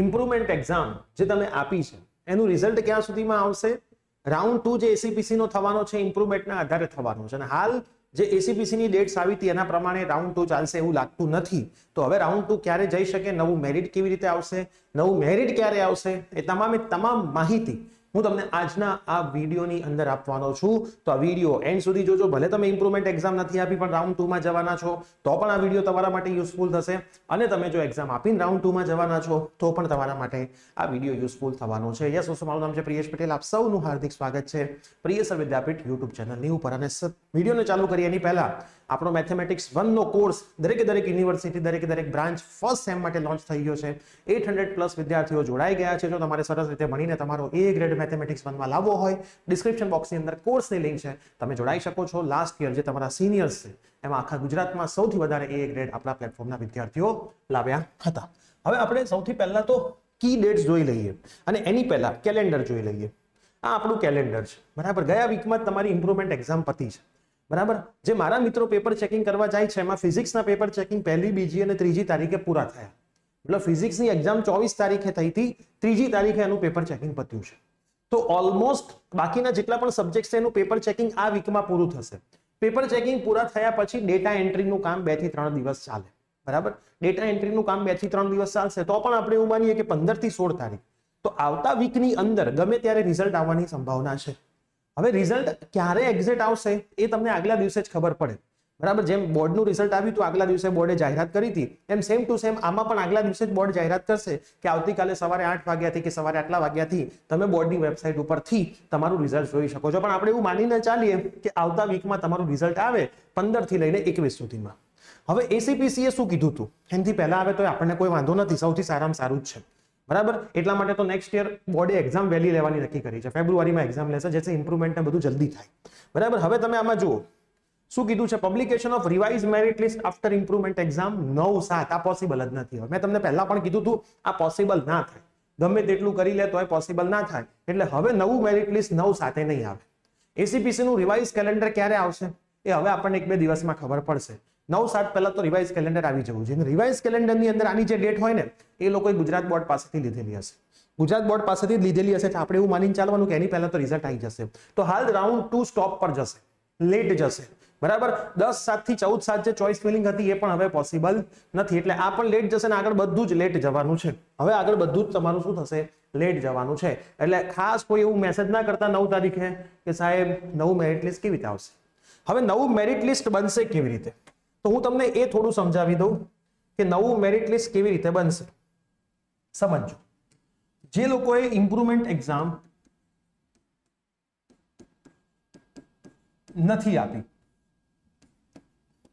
improvement exam જે તમે આપી છે એનું રિઝલ્ટ ક્યાં સુધીમાં આવશે રાઉન્ડ ટુ જે એસીપીસીનો થવાનો છે ઇમ્પ્રુવમેન્ટના આધારે થવાનો છે અને હાલ જે એસીપીસીની ડેટ્સ આવી હતી એના પ્રમાણે રાઉન્ડ ટુ ચાલશે એવું લાગતું નથી તો હવે રાઉન્ડ ટુ ક્યારે જઈ શકે નવું મેરિટ કેવી રીતે આવશે નવું મેરિટ ક્યારે આવશે એ તમામે તમામ માહિતી હું તમને આજના આ વિડીયોની અંદર આપવાનો છું તો આ વિડીયો એન્ડ સુધી જોજો ભલે તમે ઇમ્પ્રુવમેન્ટ એક્ઝામ નથી આપી પણ રાઉન્ડ ટુમાં જવાના છો તો પણ આ વિડીયો તમારા માટે યુઝફુલ થશે અને તમે જો એક્ઝામ આપીને રાઉન્ડ ટુમાં જવાના છો તો પણ તમારા માટે આ વિડીયો યુઝફુલ થવાનો છે યસ દોસ્તો મારું નામ છે પ્રિયેશ પટેલ આપ સૌનું હાર્દિક સ્વાગત છે પ્રિયેસર વિદ્યાપીઠ યુટ્યુબ ચેનલની ઉપર અને વિડીયોને ચાલુ કરીએ એની પહેલાં આપણો મેથેમેટિક્સ વનનો કોર્સ દરેકે દરેક યુનિવર્સિટી દરેક દરેક બ્રાન્ચ ફર્સ્ટ સેમ માટે લોન્ચ થઈ ગયો છે એટ પ્લસ વિદ્યાર્થીઓ જોડાઈ ગયા છે જો તમારે સરસ રીતે ભણીને તમારો એ ગ્રેડ મેથેમેટિક્સ વનમાં લાવવો હોય ડિસ્ક્રિપ્શન બોક્સની અંદર કોર્સની લિંક છે તમે જોડાઈ શકો છો લાસ્ટ યર જે તમારા સિનિયર્સ છે એમાં આખા ગુજરાતમાં સૌથી વધારે એ ગ્રેડ આપણા પ્લેટફોર્મના વિદ્યાર્થીઓ લાવ્યા હતા હવે આપણે સૌથી પહેલાં તો કી ડેટ્સ જોઈ લઈએ અને એની પહેલાં કેલેન્ડર જોઈ લઈએ આ આપણું કેલેન્ડર છે બરાબર ગયા વીકમાં તમારી ઇમ્પ્રુવમેન્ટ એક્ઝામ પતી છે બરાબર જે મારા મિત્રો પેપર ચેકિંગ કરવા જાય છે એમાં ફિઝિક્સના પેપર ચેકિંગ પહેલી બીજી અને ત્રીજી તારીખે પૂરા થયા મતલબ ફિઝિક્સની એક્ઝામ ચોવીસ તારીખે થઈ હતી ત્રીજી તારીખે એનું પેપર ચેકિંગ પત્યું છે તો ઓલમોસ્ટ બાકીના જેટલા પણ સબ્જેક્ટ છે એનું પેપર ચેકિંગ આ વીકમાં પૂરું થશે પેપર ચેકિંગ પૂરા થયા પછી ડેટા એન્ટ્રીનું કામ બે થી ત્રણ દિવસ ચાલે બરાબર ડેટા એન્ટ્રીનું કામ બે થી ત્રણ દિવસ ચાલશે તો પણ આપણે એવું માનીએ કે પંદર થી સોળ તારીખ તો આવતા વીકની અંદર ગમે ત્યારે રિઝલ્ટ આવવાની સંભાવના છે હવે રિઝલ્ટ ક્યારે એક્ઝેટ આવશે એ તમને આગલા દિવસે જ ખબર પડે બરાબર જેમ બોર્ડનું રિઝલ્ટ આવ્યું હતું આગલા દિવસે બોર્ડે જાહેરાત કરી હતી એમ સેમ ટુ સેમ આમાં પણ આગલા દિવસે જ બોર્ડ જાહેરાત કરશે કે આવતીકાલે સવારે આઠ વાગ્યાથી કે સવારે આટલા વાગ્યાથી તમે બોર્ડની વેબસાઇટ ઉપરથી તમારું રિઝલ્ટ જોઈ શકો છો પણ આપણે એવું માનીને ચાલીએ કે આવતા વીકમાં તમારું રિઝલ્ટ આવે પંદરથી લઈને એકવીસ સુધીમાં હવે એસીપીસીએ શું કીધું હતું એનથી પહેલાં આવે તો આપણને કોઈ વાંધો નથી સૌથી સારામાં સારું જ છે બરાબર એટલા માટે તો નેક્સ્ટ યર બોર્ડે એક્ઝામ વહેલી લેવાની નક્કી કરી છે ફેબ્રુઆરીમાં એક્ઝામ લેશે જેથી ઇમ્પ્રુવમેન્ટ બધું જલ્દી થાય બરાબર હવે તમે આમાં જુઓ શું કીધું છે publication of revise merit list after improvement exam નવ સાત આ પોસિબલ જ નથી હવે મેં તમને પહેલા પણ કીધું હતું આ પોસિબલ ના થાય ગમે તેટલું કરી લે તોય પોસિબલ ના થાય એટલે હવે નવું મેરિટ લિસ્ટ નવ સાથે નહીં આવે એસીપીસી નું રિવાઇઝ કેલેન્ડર ક્યારે આવશે એ હવે આપણને એક બે દિવસમાં ખબર પડશે નવ સાત પહેલા તો રિવાઇઝ કેલેન્ડર આવી જવું જોઈએ રિવાઇઝ કેલેન્ડરની અંદર આની જે ડેટ હોય ને એ લોકો ગુજરાત બોર્ડ પાસેથી લીધેલી હશે ગુજરાત બોર્ડ પાસેથી લીધેલી હશે આપણે એવું માનીને ચાલવાનું કે એની પહેલા તો રિઝલ્ટ આવી જશે તો હાલ રાઉન્ડ ટુ સ્ટોપ પર જશે લેટ જશે બરાબર દસ સાતથી ચૌદ સાત જે ચોઈસ ફિલિંગ હતી એ પણ હવે પોસિબલ નથી એટલે આ પણ લેટ જશે ને આગળ બધું જ લેટ જવાનું છે હવે આગળ બધું જ તમારું શું થશે લેટ જવાનું છે એટલે ખાસ કોઈ એવું મેસેજ ના કરતા નવ તારીખે કે સાહેબ નવું મેરિટ લિસ્ટ કેવી રીતે આવશે હવે નવું મેરિટ લિસ્ટ બનશે કેવી રીતે તો હું તમને એ થોડું સમજાવી દઉં કે નવું મેરિટ લિસ્ટ કેવી રીતે બનશે સમજો જે લોકોએ ઇમ્પ્રુવમેન્ટ એક્ઝામ નથી આપી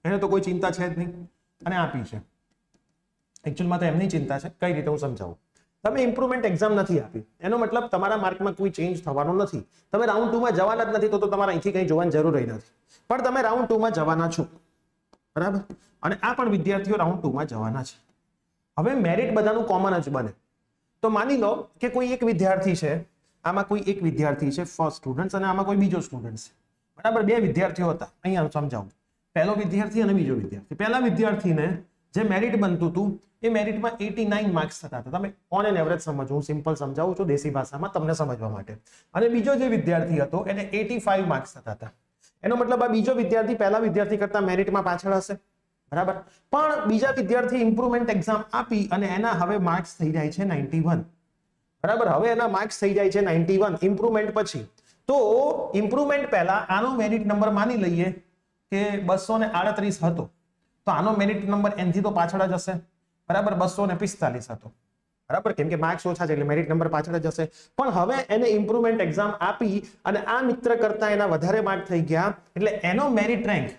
એને તો કોઈ ચિંતા છે જ નહીં અને આપી છે એકચ્યુઅલમાં તો એમની ચિંતા છે કઈ રીતે હું સમજાવું તમે ઇમ્પ્રુવમેન્ટ એક્ઝામ નથી આપી એનો મતલબ તમારા માર્કમાં કોઈ ચેન્જ થવાનો નથી તમે રાઉન્ડ ટુમાં જવાના જ નથી તો તમારે અહીંથી કંઈ જોવાની જરૂર નથી પણ તમે રાઉન્ડ ટુમાં જવાના છો બરાબર અને આ પણ વિદ્યાર્થીઓ રાઉન્ડ ટુમાં જવાના છે હવે મેરિટ બધાનું કોમન જ બને તો માની લો કે કોઈ એક વિદ્યાર્થી છે આમાં કોઈ એક વિદ્યાર્થી છે ફર્સ્ટ સ્ટુડન્ટ અને આમાં કોઈ બીજો સ્ટુડન્ટ છે બરાબર બે વિદ્યાર્થીઓ હતા અહીંયા સમજાવું પહેલો વિદ્યાર્થી અને બીજો વિદ્યાર્થી પહેલા વિદ્યાર્થીને જે મેરિટ બનતું હતું એ મેરિટમાં એટી નાઇન માર્ક્સ થતા હતા તમે ઓન એન એવરેજ સમજો હું સિમ્પલ સમજાવું છું દેશી ભાષામાં તમને સમજવા માટે અને બીજો જે વિદ્યાર્થી હતો એને એટી ફાઈવ માર્ક્સ થતા હતા એનો મતલબ આ બીજો વિદ્યાર્થી પહેલા વિદ્યાર્થી કરતા મેરિટમાં પાછળ હશે બરાબર પણ બીજા વિદ્યાર્થી ઇમ્પ્રુવમેન્ટ એક્ઝામ આપી અને એના હવે માર્ક્સ થઈ જાય છે નાઇન્ટી બરાબર હવે એના માર્ક્સ થઈ જાય છે નાઇન્ટી ઇમ્પ્રુવમેન્ટ પછી તો ઇમ્પ્રુવમેન્ટ પહેલા આનો મેરિટ નંબર માની લઈએ કે બસો ને આડત્રીસ હતો તો આનો મેરિટ નંબર એનથી તો પાછળ જ હશે બરાબર બસો ને પિસ્તાલીસ હતો બરાબર કેમ કે માર્ક્સ ઓછા છે એટલે મેરિટ નંબર પાછળ જ હશે પણ હવે એને ઇમ્પ્રુવમેન્ટ એક્ઝામ આપી અને આ મિત્ર કરતા એના વધારે માર્ક થઈ ગયા એટલે એનો મેરિટ રેન્ક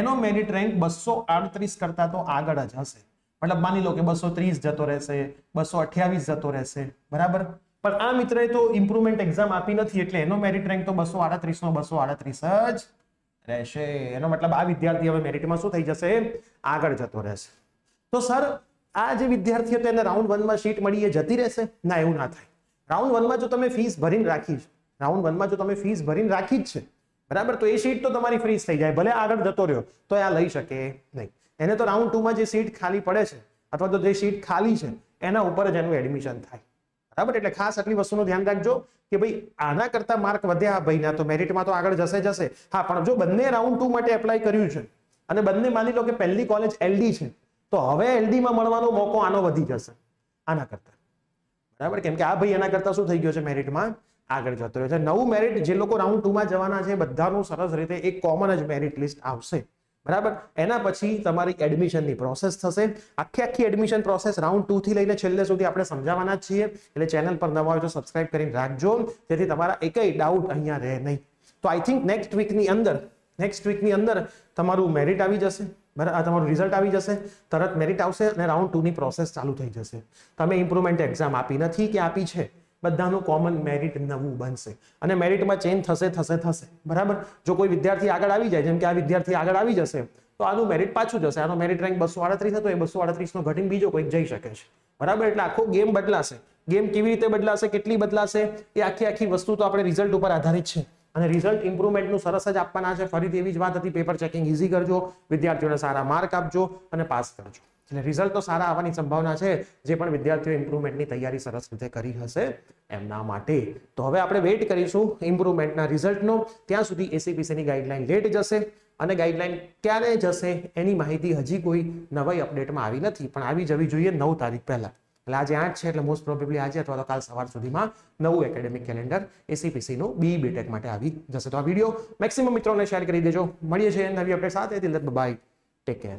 એનો મેરિટ રેન્ક બસો આડત્રીસ કરતા તો આગળ જ હશે મતલબ માની લો કે બસો ત્રીસ જતો રહેશે બસો અઠ્યાવીસ જતો રહેશે બરાબર પણ આ મિત્રએ તો ઇમ્પ્રુવમેન્ટ એક્ઝામ આપી નથી એટલે એનો મેરિટ રેન્ક તો બસો આડત્રીસ નો બસો આડત્રીસ જ રહેશે એનો મતલબ આ વિદ્યાર્થી હવે મેરિટમાં શું થઈ જશે આગળ જતો રહેશે તો સર આ જે વિદ્યાર્થી હતો એને રાઉન્ડ વનમાં સીટ મળી એ જતી રહેશે ના એવું ના થાય રાઉન્ડ વનમાં જો તમે ફીસ ભરીને રાખી છે રાઉન્ડ વનમાં જો તમે ફીસ ભરીને રાખી જ છે બરાબર તો એ સીટ તો તમારી ફ્રીઝ થઈ જાય ભલે આગળ જતો રહ્યો તો આ લઈ શકે નહીં એને તો રાઉન્ડ ટુમાં જે સીટ ખાલી પડે છે અથવા તો જે સીટ ખાલી છે એના ઉપર જ એનું એડમિશન થાય બરાબર એટલે ખાસ આટલી વસ્તુનું ધ્યાન રાખજો કે ભાઈ આના કરતા માર્ક વધ્યા આ ભાઈના તો મેરિટમાં તો આગળ જશે જશે હા પણ જો બંને રાઉન્ડ ટુ માટે એપ્લાય કર્યું છે અને બંને માની લો કે પહેલી કોલેજ એલડી છે તો હવે એલડીમાં મળવાનો મોકો આનો વધી જશે આના કરતા બરાબર કેમ કે આ ભાઈ એના કરતા શું થઈ ગયો છે મેરિટમાં આગળ જતો રહ્યો છે નવું મેરિટ જે લોકો રાઉન્ડ ટુમાં જવાના છે બધાનું સરસ રીતે એક કોમન જ મેરિટ લિસ્ટ આવશે બરાબર એના પછી તમારી એડમિશનની પ્રોસેસ થશે આખી આખી એડમિશન પ્રોસેસ રાઉન્ડ ટુ થી લઈને છેલ્લે સુધી આપણે સમજાવવાના છીએ એટલે ચેનલ પર નવા હોય તો સબસ્ક્રાઇબ કરીને રાખજો જેથી તમારા એકેય ડાઉટ અહીંયા રહે નહીં તો આઈ થિંક નેક્સ્ટ વીકની અંદર નેક્સ્ટ વીકની અંદર તમારું મેરિટ આવી જશે બરાબર તમારું રિઝલ્ટ આવી જશે તરત મેરિટ આવશે અને રાઉન્ડ ટુની પ્રોસેસ ચાલુ થઈ જશે તમે ઇમ્પ્રુવમેન્ટ એક્ઝામ આપી નથી કે આપી છે બધાનું કોમન મેરિટ નવું બનશે અને મેરિટમાં ચેન્જ થશે થશે થશે બરાબર જો કોઈ વિદ્યાર્થી આગળ આવી જાય જેમ કે આ વિદ્યાર્થી આગળ આવી જશે તો આનું મેરિટ પાછું જશે આનો મેરિટ રેન્ક બસો આડત્રીસ હતો એ બસો આડત્રીસનો ઘટીને બીજો કોઈક જઈ શકે છે બરાબર એટલે આખો ગેમ બદલાશે ગેમ કેવી રીતે બદલાશે કેટલી બદલાશે એ આખી આખી વસ્તુ તો આપણે રિઝલ્ટ ઉપર આધારિત છે અને રિઝલ્ટ ઇમ્પ્રુવમેન્ટનું સરસ જ આપવાના છે ફરીથી એવી જ વાત હતી પેપર ચેકિંગ ઇઝી કરજો વિદ્યાર્થીઓને સારા માર્ક આપજો અને પાસ કરજો એટલે રિઝલ્ટ તો સારા આવવાની સંભાવના છે જે પણ વિદ્યાર્થીઓ ઇમ્પ્રુવમેન્ટની તૈયારી સરસ રીતે કરી હશે એમના માટે તો હવે આપણે વેઇટ કરીશું ઇમ્પ્રુવમેન્ટના રિઝલ્ટનો ત્યાં સુધી એસીપીસીની ગાઈડલાઇન લેટ જશે અને ગાઈડલાઇન ક્યારે જશે એની માહિતી હજી કોઈ નવાઈ અપડેટમાં આવી નથી પણ આવી જવી જોઈએ નવ તારીખ પહેલાં એટલે આજે આઠ છે એટલે મોસ્ટ પ્રોબેબલી આજે અથવા તો કાલ સવાર સુધીમાં નવું એકેડેમિક કેલેન્ડર એસીપીસીનું બી બીટેક માટે આવી જશે તો આ વિડીયો મેક્સિમમ મિત્રોને શેર કરી દેજો મળીએ છીએ નવી અપડેટ સાથે દિલત બાય ટેક કેર